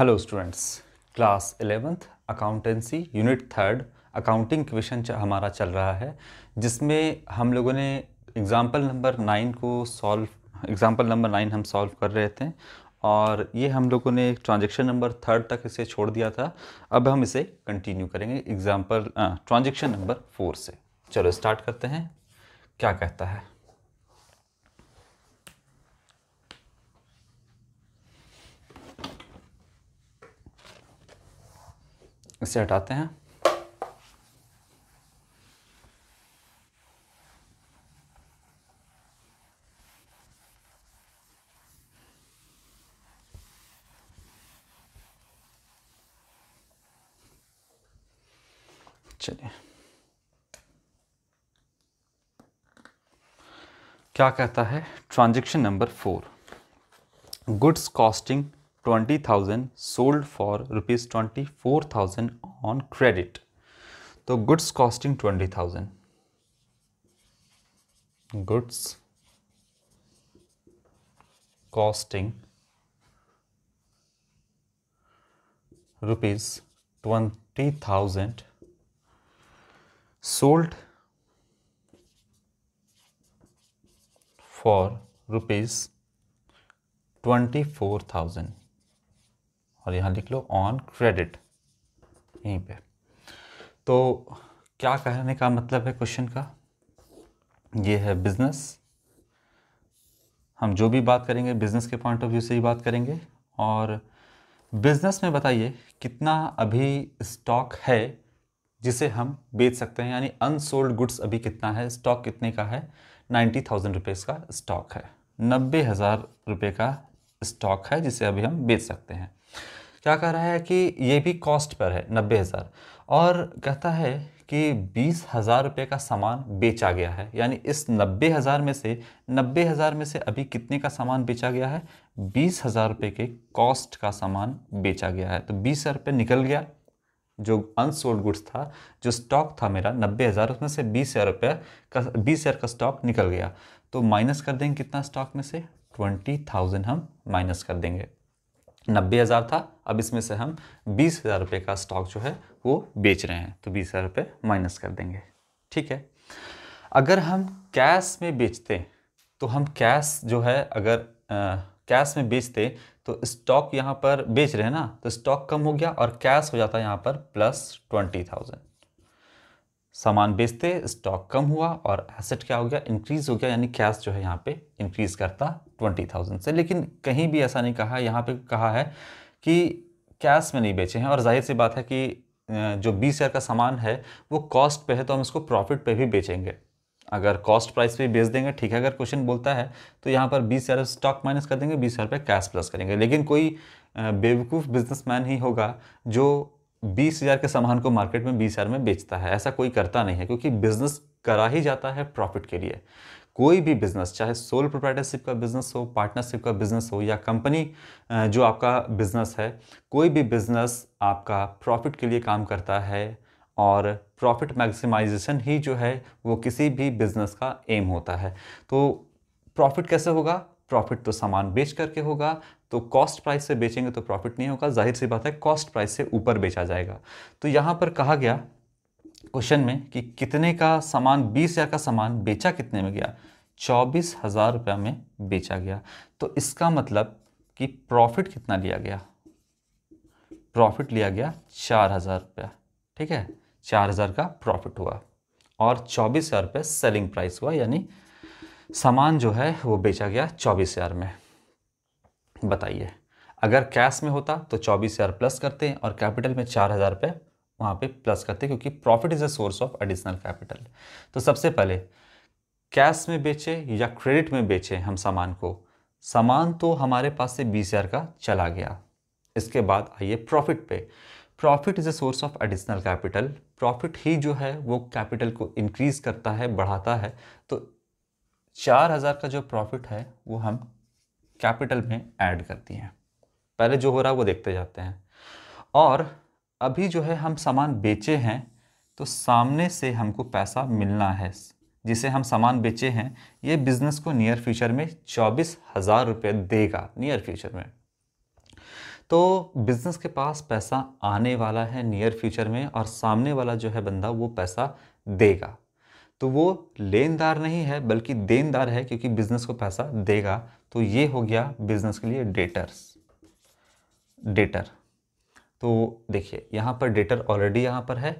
Hello students class eleventh accountancy unit third accounting question हमारा चल रहा है जिसमें हम लोगों ने एग्ज़ाम्पल नंबर नाइन को सॉल्व एग्ज़ाम्पल नंबर नाइन हम सॉल्व कर रहे थे और ये हम लोगों ने ट्रांजेक्शन नंबर थर्ड तक इसे छोड़ दिया था अब हम इसे कंटिन्यू करेंगे एग्ज़ाम्पल ट्रांजेक्शन नंबर फोर से चलो स्टार्ट करते हैं क्या कहता है इसे हटाते हैं चलिए क्या कहता है transaction number four goods costing 20,000 sold for rupees 24,000 on credit. So goods costing 20,000. Goods costing rupees 20,000 sold for rupees 24,000. और यहाँ लिख लो ऑन क्रेडिट यहीं पे तो क्या कहने का मतलब है क्वेश्चन का ये है बिज़नेस हम जो भी बात करेंगे बिज़नेस के पॉइंट ऑफ व्यू से ही बात करेंगे और बिज़नेस में बताइए कितना अभी स्टॉक है जिसे हम बेच सकते हैं यानी अनसोल्ड गुड्स अभी कितना है स्टॉक कितने का है नाइन्टी थाउजेंड रुपीज़ का स्टॉक है नब्बे हज़ार रुपये का स्टॉक है जिसे अभी हम बेच सकते हैं क्या कह रहा है कि ये भी कॉस्ट पर है नब्बे हज़ार और कहता है कि बीस हज़ार रुपये का सामान बेचा गया है यानी इस नब्बे हज़ार में से नब्बे हज़ार में से अभी कितने का सामान बेचा गया है बीस हज़ार रुपये के कॉस्ट का सामान बेचा गया है तो बीस हज़ार रुपये निकल गया जो अनसोल्ड गुड्स था जो स्टॉक था मेरा नब्बे हज़ार उसमें से बीस हज़ार रुपये का बीस हज़ार का स्टॉक निकल गया तो माइनस कर देंगे कितना स्टॉक में से ट्वेंटी थाउजेंड हम माइनस कर देंगे नब्बे हज़ार था अब इसमें से हम बीस हज़ार रुपये का स्टॉक जो है वो बेच रहे हैं तो बीस हज़ार रुपये माइनस कर देंगे ठीक है अगर हम कैश में बेचते तो हम कैश जो है अगर कैश में बेचते तो स्टॉक यहाँ पर बेच रहे हैं ना तो स्टॉक कम हो गया और कैश हो जाता है यहाँ पर प्लस ट्वेंटी थाउजेंड सामान बेचते स्टॉक कम हुआ और एसेट क्या हो गया इंक्रीज हो गया यानी कैश जो है यहाँ पे इंक्रीज करता ट्वेंटी थाउजेंड से लेकिन कहीं भी ऐसा नहीं कहा यहाँ पे कहा है कि कैश में नहीं बेचे हैं और जाहिर सी बात है कि जो बीस हज़ार का सामान है वो कॉस्ट पे है तो हम इसको प्रॉफिट पे भी बेचेंगे अगर कॉस्ट प्राइस पे बेच देंगे ठीक है अगर क्वेश्चन बोलता है तो यहाँ पर बीस हज़ार स्टॉक माइनस कर देंगे बीस हज़ार रुपये कैश प्लस करेंगे लेकिन कोई बेवकूफ़ बिजनेसमैन ही होगा जो बीस हज़ार के सामान को मार्केट में बीस हज़ार में बेचता है ऐसा कोई करता नहीं है क्योंकि बिज़नेस करा ही जाता है प्रॉफिट के लिए कोई भी बिज़नेस चाहे सोल प्रोप्राइटरशिप का बिज़नेस हो पार्टनरशिप का बिज़नेस हो या कंपनी जो आपका बिज़नेस है कोई भी बिज़नेस आपका प्रॉफिट के लिए काम करता है और प्रॉफिट मैक्सिमाइजेशन ही जो है वो किसी भी बिज़नेस का एम होता है तो प्रॉफिट कैसे होगा प्रॉफिट तो सामान बेच करके होगा तो कॉस्ट प्राइस से बेचेंगे तो प्रॉफिट नहीं होगा जाहिर सी बात है कॉस्ट प्राइस से ऊपर बेचा जाएगा तो यहाँ पर कहा गया क्वेश्चन में कि कितने का सामान बीस हज़ार का सामान बेचा कितने में गया चौबीस हज़ार रुपया में बेचा गया तो इसका मतलब कि प्रॉफिट कितना लिया गया प्रॉफिट लिया गया चार हज़ार रुपया ठीक है चार हज़ार का प्रॉफिट हुआ और चौबीस हज़ार रुपये सेलिंग प्राइस हुआ यानी सामान जो है वो बेचा गया चौबीस हज़ार में बताइए अगर कैश में होता तो चौबीस हज़ार प्लस करते और कैपिटल में चार हज़ार रुपये वहाँ पर प्लस करते क्योंकि profit is a source of additional capital तो सबसे पहले कैश में बेचे या क्रेडिट में बेचे हम सामान को सामान तो हमारे पास से बीस हज़ार का चला गया इसके बाद आइए प्रॉफिट पे profit is a source of additional capital profit ही जो है वो कैपिटल को इंक्रीज़ करता है बढ़ाता है तो चार हज़ार का जो प्रॉफिट है वो हम कैपिटल में ऐड करती हैं पहले जो हो रहा है वो देखते जाते हैं और अभी जो है हम सामान बेचे हैं तो सामने से हमको पैसा मिलना है जिसे हम सामान बेचे हैं ये बिज़नेस को नियर फ्यूचर में चौबीस हज़ार रुपये देगा नियर फ्यूचर में तो बिज़नेस के पास पैसा आने वाला है नियर फ्यूचर में और सामने वाला जो है बंदा वो पैसा देगा तो वो लेनदार नहीं है बल्कि देनदार है क्योंकि बिजनेस को पैसा देगा तो ये हो गया बिजनेस के लिए डेटर्स डेटर तो देखिए यहाँ पर डेटर ऑलरेडी यहाँ पर है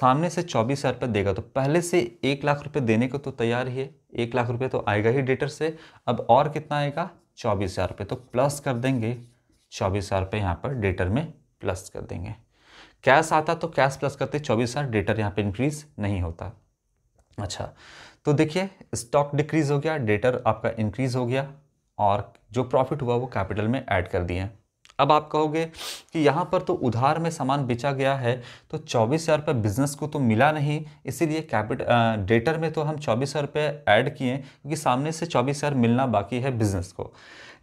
सामने से चौबीस हज़ार रुपये देगा तो पहले से एक लाख रुपये देने को तो तैयार ही है एक लाख रुपये तो आएगा ही डेटर से अब और कितना आएगा चौबीस हज़ार रुपये तो प्लस कर देंगे चौबीस हज़ार रुपये यहाँ पर डेटर में प्लस कर देंगे कैश आता तो कैश प्लस करते चौबीस हज़ार डेटर यहाँ पर इंक्रीज़ नहीं होता अच्छा तो देखिए स्टॉक डिक्रीज हो गया डेटर आपका इंक्रीज हो गया और जो प्रॉफिट हुआ वो कैपिटल में ऐड कर दिए अब आप कहोगे कि यहाँ पर तो उधार में सामान बेचा गया है तो चौबीस हज़ार रुपये बिजनेस को तो मिला नहीं इसीलिए कैपिटल डेटर में तो हम चौबीस हज़ार रुपये ऐड किए क्योंकि सामने से चौबीस हज़ार मिलना बाकी है बिजनेस को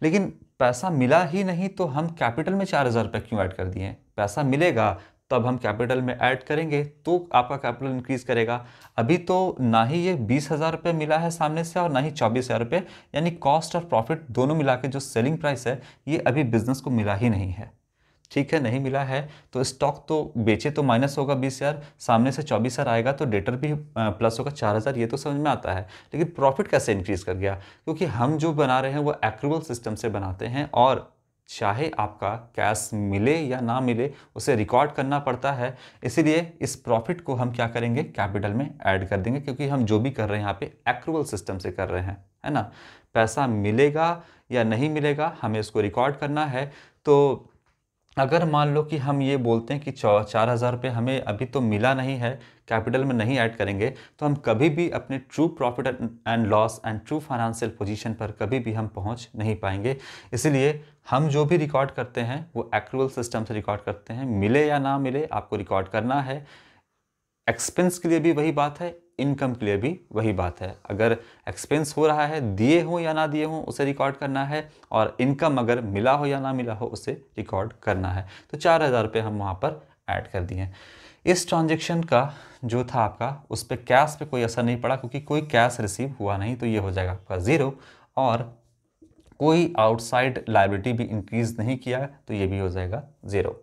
लेकिन पैसा मिला ही नहीं तो हम कैपिटल में चार हज़ार रुपये क्यों ऐड कर दिए पैसा मिलेगा तो अब हम कैपिटल में ऐड करेंगे तो आपका कैपिटल इंक्रीज करेगा अभी तो ना ही ये बीस हज़ार रुपये मिला है सामने से और ना ही चौबीस हज़ार रुपये यानी कॉस्ट और प्रॉफिट दोनों मिला के जो सेलिंग प्राइस है ये अभी बिजनेस को मिला ही नहीं है ठीक है नहीं मिला है तो स्टॉक तो बेचे तो माइनस होगा बीस हज़ार सामने से चौबीस हज़ार आएगा तो डेटर भी प्लस होगा चार हज़ार ये तो समझ में आता है लेकिन प्रॉफिट कैसे इंक्रीज़ कर गया क्योंकि हम जो बना रहे हैं वो एक्रूवल सिस्टम से बनाते हैं और चाहे आपका कैश मिले या ना मिले उसे रिकॉर्ड करना पड़ता है इसीलिए इस प्रॉफिट को हम क्या करेंगे कैपिटल में ऐड कर देंगे क्योंकि हम जो भी कर रहे हैं यहाँ पे एक्रूवल सिस्टम से कर रहे हैं है ना पैसा मिलेगा या नहीं मिलेगा हमें इसको रिकॉर्ड करना है तो अगर मान लो कि हम ये बोलते हैं कि चौ चार हज़ार रुपये हमें अभी तो मिला नहीं है कैपिटल में नहीं ऐड करेंगे तो हम कभी भी अपने true profit and loss and true financial position पर कभी भी हम पहुंच नहीं पाएंगे इसलिए हम जो भी रिकॉर्ड करते हैं वो एक्रूवल सिस्टम से रिकॉर्ड करते हैं मिले या ना मिले आपको रिकॉर्ड करना है एक्सपेंस के लिए भी वही बात है इनकम के लिए भी वही बात है अगर एक्सपेंस हो रहा है दिए हो या ना दिए हो उसे रिकॉर्ड करना है और इनकम अगर मिला हो या ना मिला हो उसे रिकॉर्ड करना है तो चार हज़ार रुपये हम वहाँ पर ऐड कर दिए इस ट्रांजेक्शन का जो था आपका उस पर कैश पे कोई असर नहीं पड़ा क्योंकि कोई कैश रिसीव हुआ नहीं तो ये हो जाएगा आपका ज़ीरो और कोई आउटसाइड लाइब्रिटी भी इंक्रीज़ नहीं किया तो ये भी हो जाएगा ज़ीरो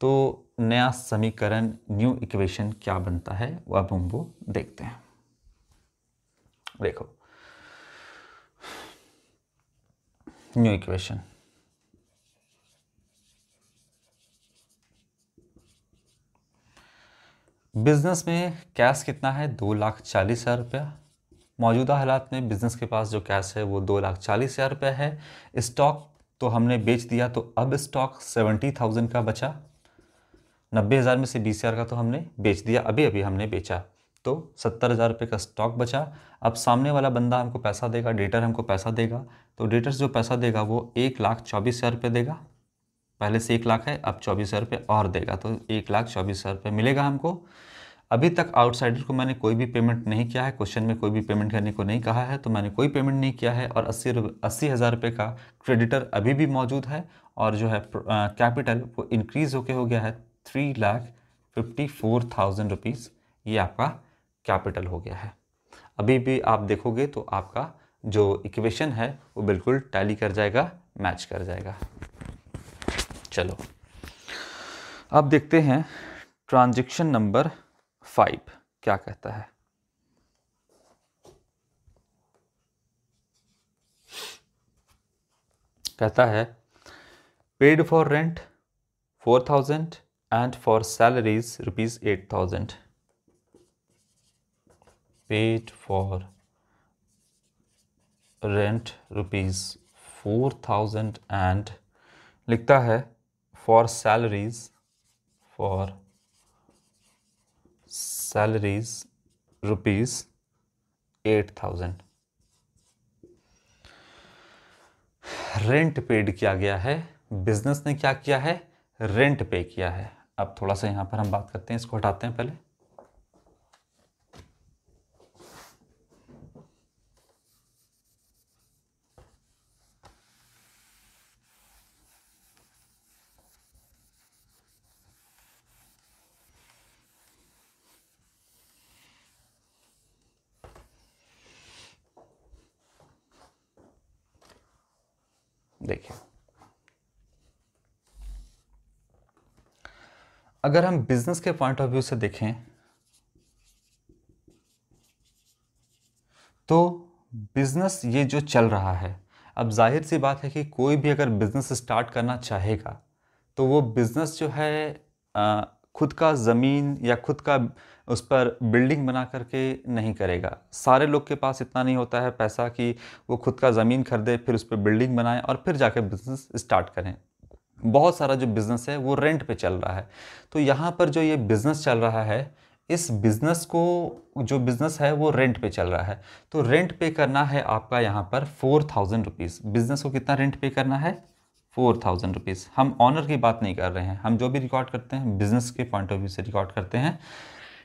तो नया समीकरण न्यू इक्वेशन क्या बनता है वह अब हम वो देखते हैं देखो न्यू इक्वेशन बिजनेस में कैश कितना है दो लाख चालीस हज़ार रुपया मौजूदा हालात में बिजनेस के पास जो कैश है वो दो लाख चालीस हज़ार रुपया है स्टॉक तो हमने बेच दिया तो अब स्टॉक सेवेंटी थाउजेंड का बचा नब्बे हज़ार में से बीस हज़ार का तो हमने बेच दिया अभी अभी हमने बेचा तो सत्तर हज़ार रुपये का स्टॉक बचा अब सामने वाला बंदा हमको पैसा देगा डेटर हमको पैसा देगा तो डेटर जो पैसा देगा वो एक लाख चौबीस हज़ार रुपये देगा पहले से एक लाख है अब चौबीस हज़ार रुपये और देगा तो एक लाख चौबीस हज़ार रुपये मिलेगा हमको अभी तक आउटसाइडर को मैंने कोई भी पेमेंट नहीं किया है क्वेश्चन में कोई भी पेमेंट करने को नहीं कहा है तो मैंने कोई पेमेंट नहीं किया है और अस्सी अस्सी हज़ार रुपये का क्रेडिटर अभी भी मौजूद है और जो है कैपिटल वो इंक्रीज़ होके हो गया है three lakh fifty four thousand rupees ये आपका कैपिटल हो गया है अभी भी आप देखोगे तो आपका जो इक्वेशन है वो बिल्कुल टैली कर जाएगा मैच कर जाएगा चलो अब देखते हैं ट्रांजेक्शन नंबर फाइव क्या कहता है कहता है paid for rent four thousand and for salaries rupees 8000 paid for rent rupees 4000 and लिखता है for salaries for salaries rupees eight thousand rent paid किया गया है बिजनेस ने क्या किया है रेंट पे किया है अब थोड़ा सा यहाँ पर हम बात करते हैं इसको हटाते हैं पहले देखिए अगर हम बिजनेस के पॉइंट ऑफ व्यू से देखें तो बिजनेस ये जो चल रहा है अब जाहिर सी बात है कि कोई भी अगर बिजनेस स्टार्ट करना चाहेगा तो वो बिजनेस जो है खुद का ज़मीन या खुद का उस पर बिल्डिंग बना करके नहीं करेगा सारे लोग के पास इतना नहीं होता है पैसा कि वो खुद का ज़मीन खरीदे फिर उस पर बिल्डिंग बनाएं और फिर जाकर बिज़नेस स्टार्ट करें बहुत सारा जो बिज़नेस है वो रेंट पे चल रहा है तो यहाँ पर जो ये बिज़नेस चल रहा है इस बिज़नेस को जो बिज़नेस है वो रेंट पे चल रहा है तो रेंट पे करना है आपका यहाँ पर फोर थाउजेंड रुपीज़ बिज़नेस को कितना रेंट पे करना है फोर थाउजेंड रुपीज़ हम ऑनर की बात नहीं कर रहे हैं हम जो भी रिकॉर्ड करते हैं बिज़नेस के पॉइंट ऑफ व्यू से रिकॉर्ड करते हैं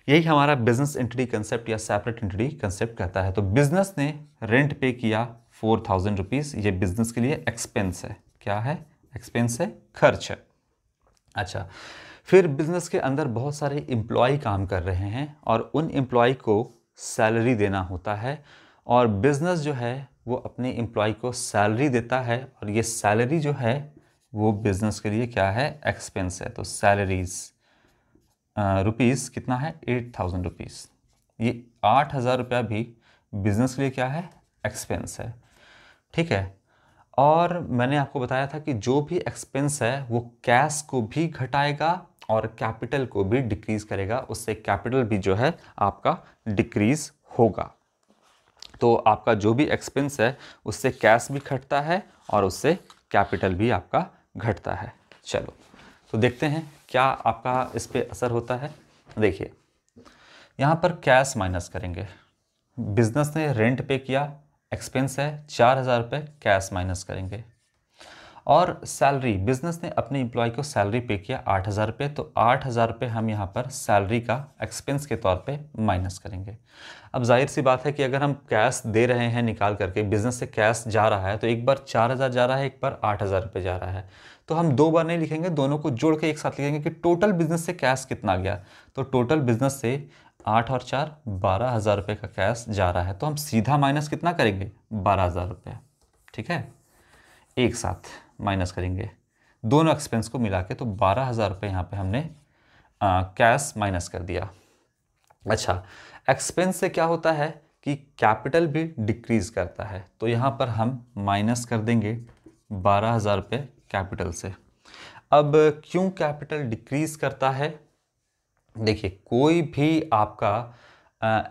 यही हमारा बिज़नेस एंट्री कंसेप्ट या सेपरेट एंटिटी कंसेप्ट कहता है तो बिज़नेस ने रेंट पे किया फोर थाउजेंड रुपीज़ ये बिज़नेस के लिए एक्सपेंस है क्या है एक्सपेंस है खर्च है अच्छा फिर बिज़नेस के अंदर बहुत सारे एम्प्लॉय काम कर रहे हैं और उन एम्प्लॉय को सैलरी देना होता है और बिज़नेस जो है वो अपने एम्प्लॉय को सैलरी देता है और ये सैलरी जो है वो बिज़नेस के लिए क्या है एक्सपेंस है तो सैलरीज़ रुपीज़ कितना है एट थाउजेंड रुपीज़ ये आठ हज़ार रुपया भी बिज़नेस के लिए क्या है एक्सपेंस है ठीक है और मैंने आपको बताया था कि जो भी एक्सपेंस है वो कैश को भी घटाएगा और कैपिटल को भी डिक्रीज करेगा उससे कैपिटल भी जो है आपका डिक्रीज होगा तो आपका जो भी एक्सपेंस है उससे कैश भी घटता है और उससे कैपिटल भी आपका घटता है चलो तो देखते हैं क्या आपका इस पर असर होता है देखिए यहाँ पर कैश माइनस करेंगे बिजनेस ने रेंट पे किया एक्सपेंस है चार हज़ार रुपये कैश माइनस करेंगे और सैलरी बिजनेस ने अपने इम्प्लॉय को सैलरी पे किया आठ हज़ार रुपये तो आठ हज़ार रुपये हम यहाँ पर सैलरी का एक्सपेंस के तौर पे माइनस करेंगे अब जाहिर सी बात है कि अगर हम कैश दे रहे हैं निकाल करके बिजनेस से कैश जा रहा है तो एक बार चार हज़ार जा रहा है एक बार आठ हज़ार रुपये जा रहा है तो हम दो बार नहीं लिखेंगे दोनों को जोड़ के एक साथ लिखेंगे कि टोटल बिजनेस से कैश कितना गया तो टोटल बिजनेस से आठ और चार बारह हज़ार रुपये का कैश जा रहा है तो हम सीधा माइनस कितना करेंगे बारह हज़ार रुपये ठीक है एक साथ माइनस करेंगे दोनों एक्सपेंस को मिला के तो बारह हज़ार रुपये यहाँ पर हमने कैश माइनस कर दिया अच्छा एक्सपेंस से क्या होता है कि कैपिटल भी डिक्रीज करता है तो यहाँ पर हम माइनस कर देंगे बारह हज़ार रुपये कैपिटल से अब क्यों कैपिटल डिक्रीज करता है देखिए कोई भी आपका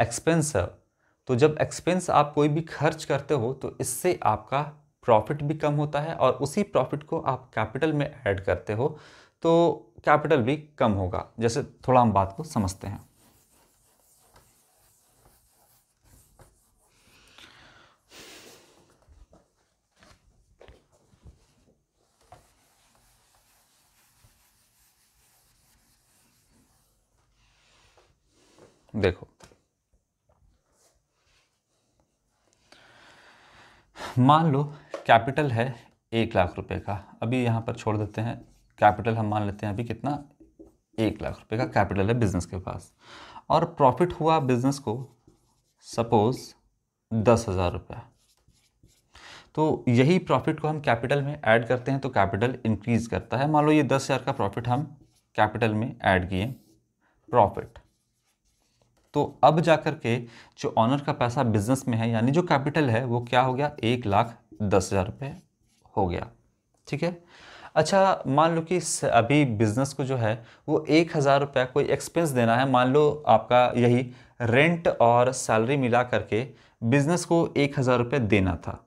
एक्सपेंस है तो जब एक्सपेंस आप कोई भी खर्च करते हो तो इससे आपका प्रॉफिट भी कम होता है और उसी प्रॉफिट को आप कैपिटल में ऐड करते हो तो कैपिटल भी कम होगा जैसे थोड़ा हम बात को समझते हैं देखो मान लो कैपिटल है एक लाख रुपए का अभी यहां पर छोड़ देते हैं कैपिटल हम मान लेते हैं अभी कितना एक लाख रुपए का कैपिटल है बिजनेस के पास और प्रॉफिट हुआ बिजनेस को सपोज दस हज़ार रुपये तो यही प्रॉफिट को हम कैपिटल में ऐड करते हैं तो कैपिटल इंक्रीज करता है मान लो ये दस हज़ार का प्रॉफिट हम कैपिटल में ऐड किए प्रॉफिट तो अब जा कर के जो ऑनर का पैसा बिजनेस में है यानी जो कैपिटल है वो क्या हो गया एक लाख दस हज़ार रुपये हो गया ठीक है अच्छा मान लो कि अभी बिज़नेस को जो है वो एक हज़ार रुपया कोई एक्सपेंस देना है मान लो आपका यही रेंट और सैलरी मिला करके बिज़नेस को एक हज़ार रुपये देना था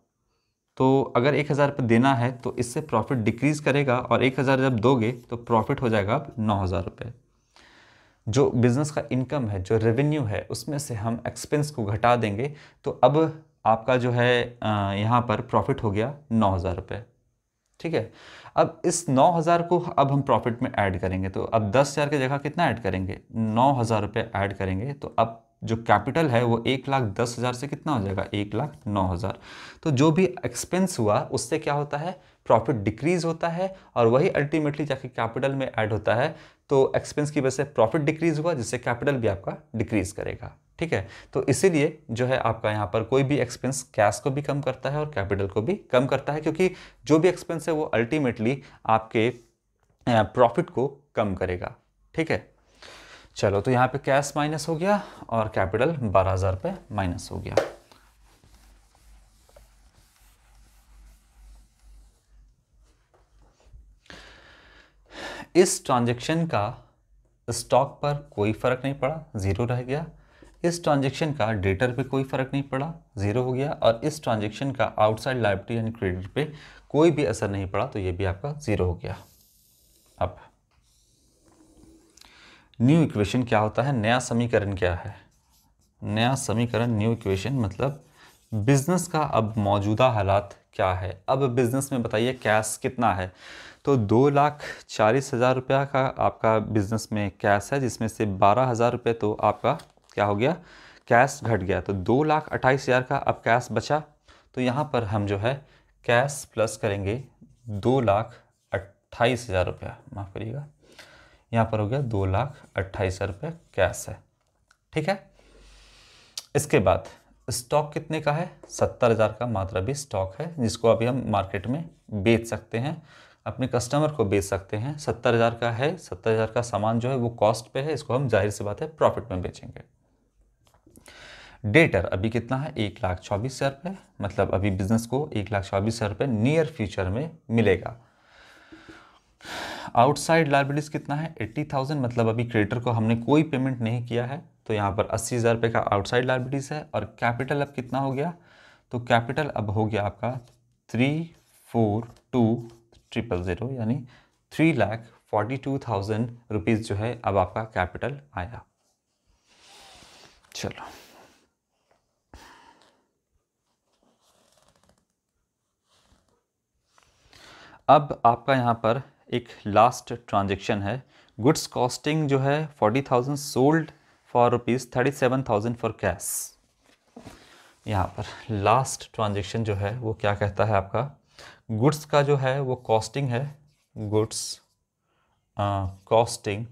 तो अगर एक हज़ार रुपये देना है तो इससे प्रॉफिट डिक्रीज़ करेगा और एक हज़ार जब दोगे तो प्रॉफिट हो जाएगा अब नौ हज़ार रुपये जो बिज़नेस का इनकम है जो रेवेन्यू है उसमें से हम एक्सपेंस को घटा देंगे तो अब आपका जो है यहाँ पर प्रॉफिट हो गया नौ हज़ार रुपये ठीक है अब इस नौ हज़ार को अब हम प्रॉफिट में ऐड करेंगे तो अब दस हज़ार की जगह कितना ऐड करेंगे नौ हज़ार रुपये ऐड करेंगे तो अब जो कैपिटल है वो एक लाख दस हज़ार से कितना हो जाएगा एक लाख नौ हज़ार तो जो भी एक्सपेंस हुआ उससे क्या होता है प्रॉफिट डिक्रीज़ होता है और वही अल्टीमेटली जाके कैपिटल में ऐड होता है तो एक्सपेंस की वजह से प्रॉफिट डिक्रीज़ हुआ जिससे कैपिटल भी आपका डिक्रीज़ करेगा ठीक है तो इसीलिए जो है आपका यहाँ पर कोई भी एक्सपेंस कैश को भी कम करता है और कैपिटल को भी कम करता है क्योंकि जो भी एक्सपेंस है वो अल्टीमेटली आपके प्रॉफिट को कम करेगा ठीक है चलो तो यहाँ पे कैश माइनस हो गया और कैपिटल बारह हज़ार रुपये माइनस हो गया इस ट्रांजेक्शन का स्टॉक पर कोई फ़र्क नहीं पड़ा ज़ीरो रह गया इस ट्रांजेक्शन का डेटर पे कोई फ़र्क नहीं पड़ा ज़ीरो हो गया और इस ट्रांजेक्शन का आउटसाइड लाइब्रेटी एंड क्रेडिट पे कोई भी असर नहीं पड़ा तो ये भी आपका ज़ीरो हो गया अब न्यू इक्वेशन क्या होता है नया समीकरण क्या है नया समीकरण न्यू इक्वेशन मतलब बिज़नेस का अब मौजूदा हालात क्या है अब बिज़नेस में बताइए कैश कितना है तो दो लाख चालीस हज़ार रुपया का आपका बिज़नेस में कैश है जिसमें से बारह हज़ार रुपये तो आपका क्या हो गया कैश घट गया तो दो लाख अट्ठाईस हज़ार का अब कैश बचा तो यहाँ पर हम जो है कैश प्लस करेंगे दो लाख अट्ठाईस हज़ार रुपया माफ़ करिएगा यहाँ पर हो गया दो लाख अट्ठाईस हज़ार रुपये कैश है ठीक है इसके बाद स्टॉक कितने का है सत्तर हज़ार का मात्र अभी स्टॉक है जिसको अभी हम मार्केट में बेच सकते हैं अपने कस्टमर को बेच सकते हैं सत्तर हज़ार का है सत्तर हज़ार का सामान जो है वो कॉस्ट पे है इसको हम जाहिर सी बात है प्रॉफिट में बेचेंगे डेटर अभी कितना है एक लाख चौबीस हज़ार रुपये मतलब अभी बिजनेस को एक लाख चौबीस हज़ार रुपये नियर फ्यूचर में मिलेगा आउटसाइड लाइबिलिटीज़ कितना है एट्टी थाउजेंड मतलब अभी क्रेडिटर को हमने कोई पेमेंट नहीं किया है तो यहाँ पर अस्सी हज़ार रुपये का आउटसाइड लाइबिलिटीज़ है और कैपिटल अब कितना हो गया तो कैपिटल अब हो गया आपका three four two triple zero यानी three lakh forty two thousand rupees जो है अब आपका कैपिटल आया चलो अब आपका यहाँ पर एक लास्ट ट्रांजेक्शन है गुड्स कॉस्टिंग जो है forty thousand sold for rupees thirty seven thousand for cash यहाँ पर लास्ट ट्रांजेक्शन जो है वो क्या कहता है आपका गुड्स का जो है वो कॉस्टिंग है goods costing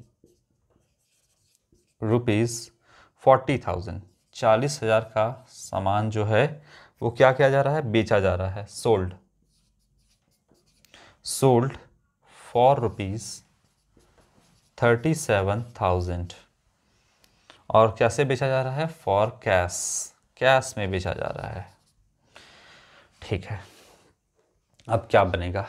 rupees forty thousand चालीस हज़ार का सामान जो है वो क्या किया जा रहा है बेचा जा रहा है sold sold for rupees thirty seven thousand और कैसे बेचा जा रहा है फॉर कैश कैश में बेचा जा रहा है ठीक है अब क्या बनेगा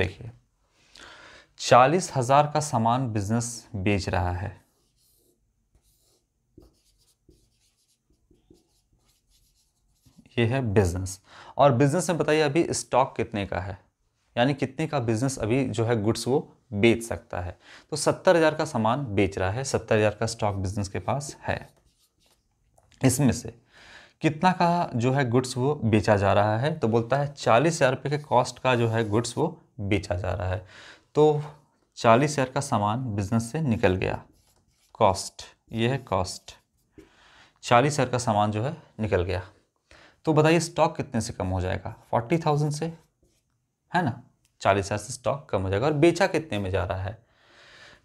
देखिए चालीस हजार का सामान बिजनेस बेच रहा है ये है बिजनेस और बिजनेस में बताइए अभी स्टॉक कितने का है यानी कितने का बिजनेस अभी जो है गुड्स वो बेच सकता है तो सत्तर हज़ार का सामान बेच रहा है सत्तर हज़ार का स्टॉक बिजनेस के पास है इसमें से कितना का जो है गुड्स वो बेचा जा रहा है तो बोलता है चालीस हज़ार रुपये के कॉस्ट का जो है गुड्स वो बेचा जा रहा है तो चालीस हज़ार का सामान बिजनेस से निकल गया कॉस्ट ये है कॉस्ट चालीस हज़ार का सामान जो है निकल गया तो बताइए स्टॉक कितने से कम हो जाएगा फोर्टी थाउजेंड से है ना चालीस हज़ार से स्टॉक कम हो जाएगा और बेचा कितने में जा रहा है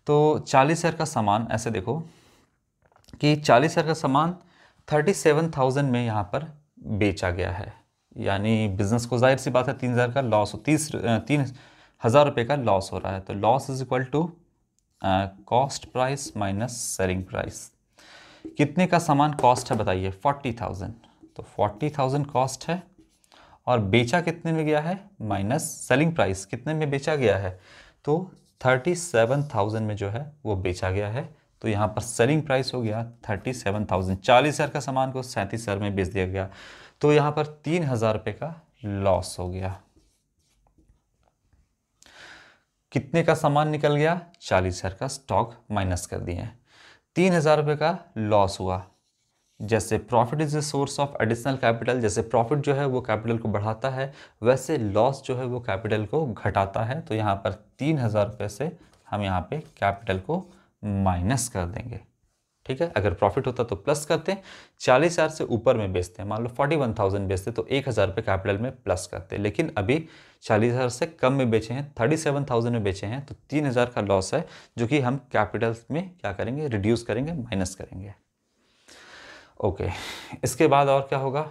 तो चालीस हज़ार का सामान ऐसे देखो कि चालीस हज़ार का सामान थर्टी सेवन थाउजेंड में यहाँ पर बेचा गया है यानी बिजनेस को जाहिर सी बात है तीन हज़ार का लॉस हो तीस तीन हज़ार रुपये का लॉस हो रहा है तो loss is equal to cost price minus selling price कितने का सामान कॉस्ट है बताइए फोर्टी थाउजेंड तो फोर्टी थाउजेंड कॉस्ट है और बेचा कितने में गया है माइनस सेलिंग प्राइस कितने में बेचा गया है तो थर्टी सेवन थाउजेंड में जो है वो बेचा गया है तो यहाँ पर सेलिंग प्राइस हो गया थर्टी सेवन थाउजेंड चालीस हज़ार का सामान को सैंतीस हज़ार में बेच दिया गया तो यहाँ पर तीन हज़ार रुपये का लॉस हो गया कितने का सामान निकल गया चालीस हज़ार का स्टॉक माइनस कर दिए तीन हज़ार रुपये का लॉस हुआ जैसे profit is a source of additional capital जैसे प्रॉफिट जो है वो कैपिटल को बढ़ाता है वैसे लॉस जो है वो कैपिटल को घटाता है तो यहाँ पर तीन हज़ार रुपये से हम यहाँ पे कैपिटल को माइनस कर देंगे ठीक है अगर प्रॉफिट होता तो प्लस करते हैं चालीस हज़ार से ऊपर में बेचते हैं मान लो फोर्टी वन थाउजेंड बेचते तो एक हज़ार रुपये कैपिटल में प्लस करते हैं लेकिन अभी चालीस हज़ार से कम में बेचे हैं थर्टी सेवन थाउजेंड में बेचे हैं तो तीन हज़ार का लॉस है जो कि हम कैपिटल में क्या करेंगे रिड्यूस करेंगे माइनस करेंगे ओके इसके बाद और क्या होगा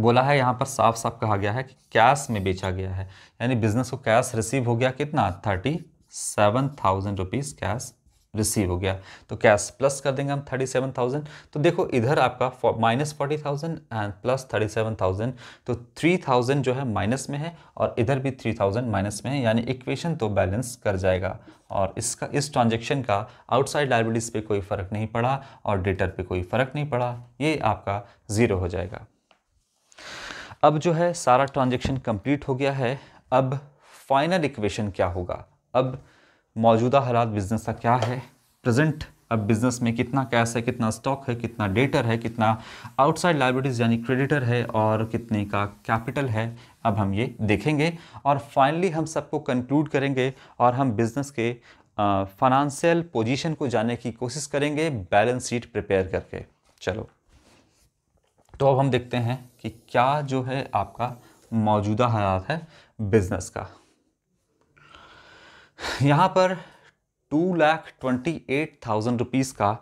बोला है यहाँ पर साफ साफ कहा गया है कि कैश में बेचा गया है यानी बिजनेस को कैश रिसीव हो गया कितना thirty seven thousand rupees cash receive हो गया तो कैश प्लस कर देंगे हम थर्टी सेवन थाउजेंड तो देखो इधर आपका minus forty thousand and plus thirty seven thousand तो थ्री थाउजेंड जो है माइनस में है और इधर भी थ्री थाउजेंड माइनस में है यानी इक्वेशन तो बैलेंस कर जाएगा और इसका इस ट्रांजेक्शन का आउटसाइड लाइब्रेरीज पे कोई फ़र्क नहीं पड़ा और डेटर पे कोई फ़र्क नहीं पड़ा ये आपका ज़ीरो हो जाएगा अब जो है सारा ट्रांजेक्शन कम्प्लीट हो गया है अब फाइनल इक्वेशन क्या होगा अब मौजूदा हालात बिज़नेस का क्या है प्रेजेंट अब बिज़नेस में कितना कैश है कितना स्टॉक है कितना डेटर है कितना आउटसाइड लाइब्रेटीज यानी क्रेडिटर है और कितने का कैपिटल है अब हम ये देखेंगे और फाइनली हम सबको कंक्लूड करेंगे और हम बिज़नेस के फाइनेंशियल पोजीशन को जानने की कोशिश करेंगे बैलेंस शीट प्रिपेयर करके चलो तो अब हम देखते हैं कि क्या जो है आपका मौजूदा हालात है बिज़नेस का यहाँ पर two lakh twenty eight thousand rupees का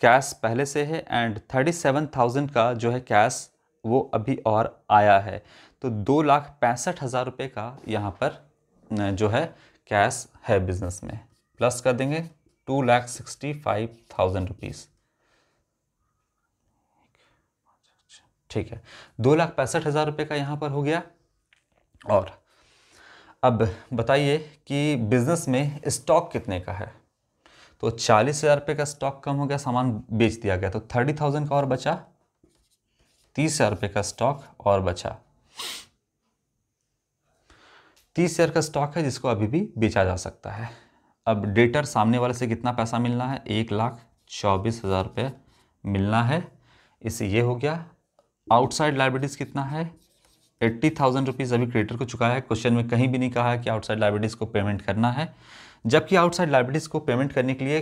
कैश पहले से है एंड थर्टी सेवन थाउजेंड का जो है कैश वो अभी और आया है तो दो लाख पैंसठ हज़ार रुपये का यहाँ पर जो है कैश है बिज़नेस में प्लस कर देंगे two lakh sixty five thousand rupees ठीक है दो लाख पैंसठ हज़ार रुपये का यहाँ पर हो गया और अब बताइए कि बिज़नेस में स्टॉक कितने का है तो चालीस हज़ार रुपये का स्टॉक कम हो गया सामान बेच दिया गया तो थर्टी थाउजेंड का और बचा तीस हज़ार रुपये का स्टॉक और बचा तीस हज़ार का स्टॉक है जिसको अभी भी बेचा जा सकता है अब डेटर सामने वाले से कितना पैसा मिलना है एक लाख चौबीस हज़ार रुपये मिलना है इससे ये हो गया आउटसाइड लाइब्रेटीज कितना है एट्टी थाउजेंड रुपीज़ अभी क्रेडिटर को चुका है क्वेश्चन में कहीं भी नहीं कहा है कि आउटसाइड लाइब्रेटीज़ को पेमेंट करना है जबकि आउटसाइड लाइब्रेटीज़ को पेमेंट करने के लिए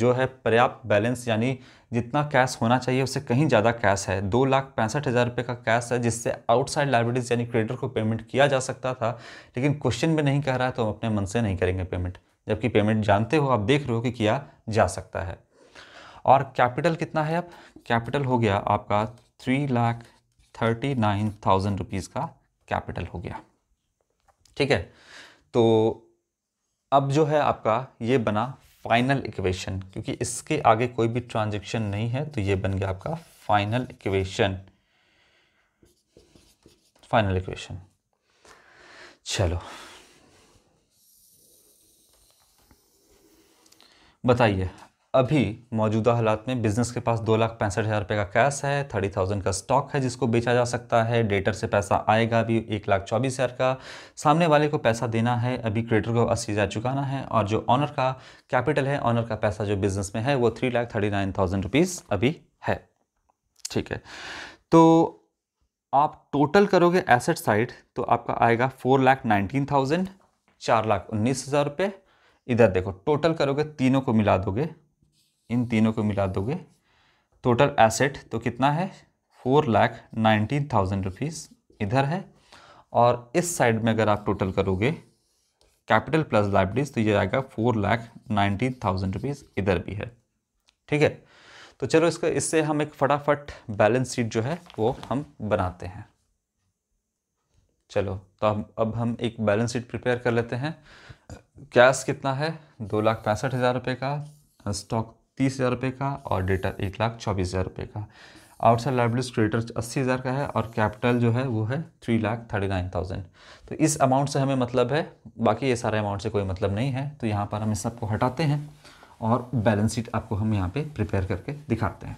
जो है पर्याप्त बैलेंस यानी जितना कैश होना चाहिए उससे कहीं ज़्यादा कैश है दो लाख पैंसठ हज़ार रुपये का कैश है जिससे आउटसाइड लाइब्रेटीज़ यानी क्रेडिटर को पेमेंट किया जा सकता था लेकिन क्वेश्चन में नहीं कह रहा है तो हम अपने मन से नहीं करेंगे पेमेंट जबकि पेमेंट जानते हो आप देख रहे हो कि किया जा सकता है और कैपिटल कितना है अब कैपिटल हो गया आपका three lakh thirty nine thousand rupees का कैपिटल हो गया ठीक है तो अब जो है आपका ये बना फाइनल इक्वेशन क्योंकि इसके आगे कोई भी ट्रांजेक्शन नहीं है तो ये बन गया आपका फाइनल इक्वेशन फाइनल इक्वेशन चलो बताइए अभी मौजूदा हालात में बिजनेस के पास दो लाख पैंसठ हज़ार रुपये का कैश है थर्टी थाउजेंड का स्टॉक है जिसको बेचा जा सकता है डेटर से पैसा आएगा अभी एक लाख चौबीस हज़ार का सामने वाले को पैसा देना है अभी क्रेडिटर को अस्सी हज़ार चुकाना है और जो ऑनर का कैपिटल है ऑनर का पैसा जो बिजनेस में है वो three lakh thirty nine thousand rupees अभी है ठीक है तो आप टोटल करोगे एसेट साइड तो आपका आएगा फोर लाख नाइनटीन थाउजेंड चार लाख उन्नीस हज़ार रुपये इधर देखो टोटल करोगे तीनों को मिला दोगे इन तीनों को मिला दोगे टोटल एसेट तो कितना है four lakh nineteen thousand rupees इधर है और इस साइड में अगर आप टोटल करोगे कैपिटल प्लस लाइब्रेरीज तो ये आएगा four lakh nineteen thousand rupees इधर भी है ठीक है तो चलो इसका इससे हम एक फटाफट बैलेंस शीट जो है वो हम बनाते हैं चलो तो अब अब हम एक बैलेंस शीट प्रिपेयर कर लेते हैं कैश कितना है दो लाख पैंसठ हज़ार रुपये का स्टॉक तीस हज़ार रुपये का और डेटर एक लाख चौबीस हज़ार रुपये का आउटसाइड लाइबिलिटीज क्रेडिटर अस्सी हज़ार का है और कैपिटल जो है वो है three lakh thirty nine thousand तो इस अमाउंट से हमें मतलब है बाकी ये सारे अमाउंट से कोई मतलब नहीं है तो यहाँ पर हम इस सबको हटाते हैं और बैलेंस शीट आपको हम यहाँ पर प्रिपेयर करके दिखाते हैं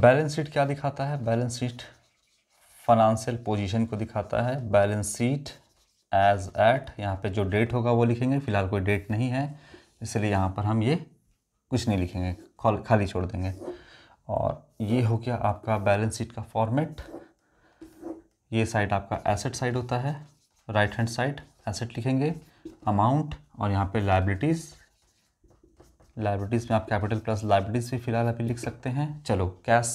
बैलेंस शीट क्या दिखाता है बैलेंस शीट फाइनेंशियल पोजीशन को दिखाता है बैलेंस शीट एज एट यहाँ पे जो डेट होगा वो लिखेंगे फिलहाल कोई डेट नहीं है इसलिए यहाँ पर हम ये कुछ नहीं लिखेंगे खाली छोड़ देंगे और ये हो गया आपका बैलेंस शीट का फॉर्मेट ये साइड आपका एसेट साइड होता है राइट हैंड साइड एसेट लिखेंगे अमाउंट और यहाँ पे लाइबिलिटीज़ लाइब्रेटीज़ में आप कैपिटल प्लस लाइब्रेटीज़ भी फिलहाल अभी लिख सकते हैं चलो कैश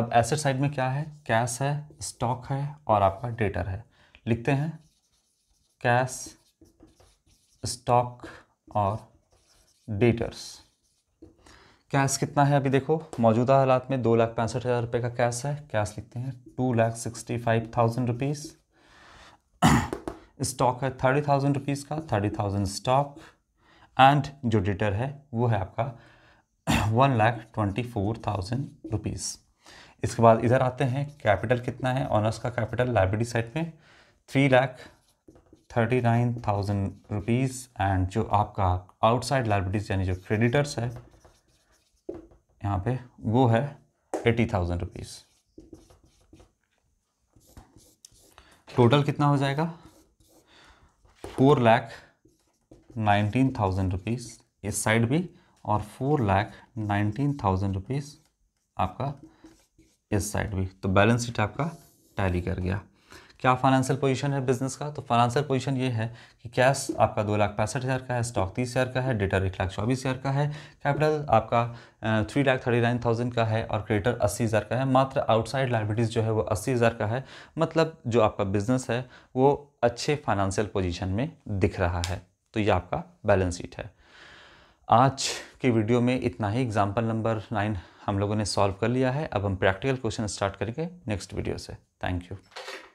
अब एसेट साइड में क्या है कैश है स्टॉक है और आपका डेटर है लिखते हैं कैश स्टॉक और डेटर्स कैश कितना है अभी देखो मौजूदा हालात में दो लाख पैंसठ हज़ार रुपये का कैश है कैश लिखते हैं two lakh sixty five thousand rupees stock है थर्टी थाउजेंड रुपीज़ का थर्टी थाउजेंड स्टॉक एंड जो डिटर है वो है आपका one lakh twenty four thousand rupees इसके बाद इधर आते हैं कैपिटल कितना है ऑनर्स का कैपिटल लाइब्रेरी साइड में three lakh thirty nine thousand rupees and जो आपका आउटसाइड लाइब्रेरीज यानी जो क्रेडिटर्स है यहाँ पे वो है एटी थाउजेंड रुपीज़ टोटल कितना हो जाएगा four lakh nineteen thousand rupees इस साइड भी और four lakh nineteen thousand rupees आपका इस साइड भी तो बैलेंस शीट आपका टैली कर गया क्या फाइनेंशियल पोजीशन है बिजनेस का तो फाइनेंशियल पोजीशन ये है कि कैश आपका दो लाख पैंसठ हज़ार का है स्टॉक तीस हज़ार का है डेटर एक लाख चौबीस हज़ार का है कैपिटल आपका three lakh thirty nine thousand का है और क्रेडिटर अस्सी हज़ार का है मात्र आउटसाइड लाइबिलिटीज़ जो है वो अस्सी हज़ार का है मतलब जो आपका बिजनेस है वो अच्छे फाइनेंशियल पोजिशन में दिख रहा है तो ये आपका बैलेंस शीट है आज की वीडियो में इतना ही एग्जाम्पल नंबर नाइन हम लोगों ने सॉल्व कर लिया है अब हम प्रैक्टिकल क्वेश्चन स्टार्ट करेंगे नेक्स्ट वीडियो से थैंक यू